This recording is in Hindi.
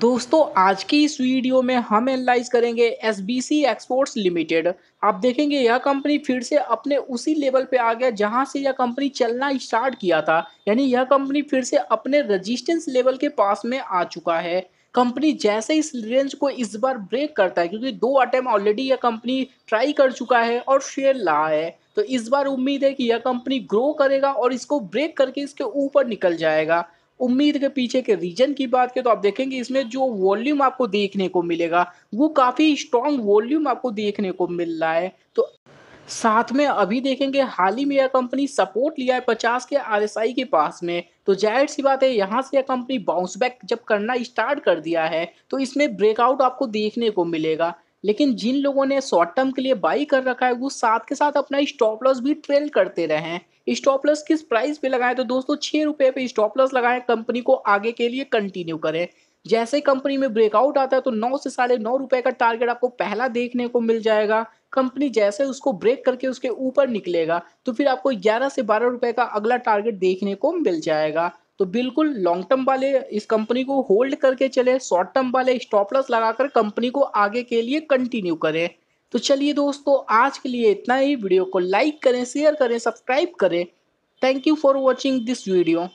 दोस्तों आज की इस वीडियो में हम एनालाइज करेंगे S B C exports limited आप देखेंगे यह कंपनी फिर से अपने उसी लेवल पे आ गया जहां से यह कंपनी चलना स्टार्ट किया था यानी यह कंपनी फिर से अपने रजिस्टेंस लेवल के पास में आ चुका है कंपनी जैसे इस रेंज को इस बार ब्रेक करता है क्योंकि दो अटैम्प ऑलरेडी यह कंपनी ट्राई कर चुका है और शेयर ला है तो इस बार उम्मीद है कि यह कंपनी ग्रो करेगा और इसको ब्रेक करके इसके ऊपर निकल जाएगा उम्मीद के पीछे के रीजन की बात करें तो आप देखेंगे इसमें जो वॉल्यूम आपको देखने को मिलेगा वो काफ़ी स्ट्रॉन्ग वॉल्यूम आपको देखने को मिल रहा है तो साथ में अभी देखेंगे हाल ही में यह कंपनी सपोर्ट लिया है पचास के आर के पास में तो जाहिर सी बात है यहाँ से यह कंपनी बाउंस बैक जब करना स्टार्ट कर दिया है तो इसमें ब्रेकआउट आपको देखने को मिलेगा लेकिन जिन लोगों ने शॉर्ट टर्म के लिए बाई कर रखा है वो साथ के साथ अपना स्टॉप लॉस भी ट्रेल करते रहे हैं स्टॉप लॉस किस प्राइस पे लगाएं तो दोस्तों छः रुपये पे स्टॉप लॉस लगाएं कंपनी को आगे के लिए कंटिन्यू करें जैसे कंपनी में ब्रेकआउट आता है तो नौ से साढ़े नौ रुपए का टारगेट आपको पहला देखने को मिल जाएगा कंपनी जैसे उसको ब्रेक करके उसके ऊपर निकलेगा तो फिर आपको ग्यारह से बारह रुपए का अगला टारगेट देखने को मिल जाएगा तो बिल्कुल लॉन्ग टर्म वाले इस कंपनी को होल्ड करके चले शॉर्ट टर्म वाले स्टॉप लॉस लगाकर कंपनी को आगे के लिए कंटिन्यू करें तो चलिए दोस्तों आज के लिए इतना ही वीडियो को लाइक करें शेयर करें सब्सक्राइब करें thank you for watching this video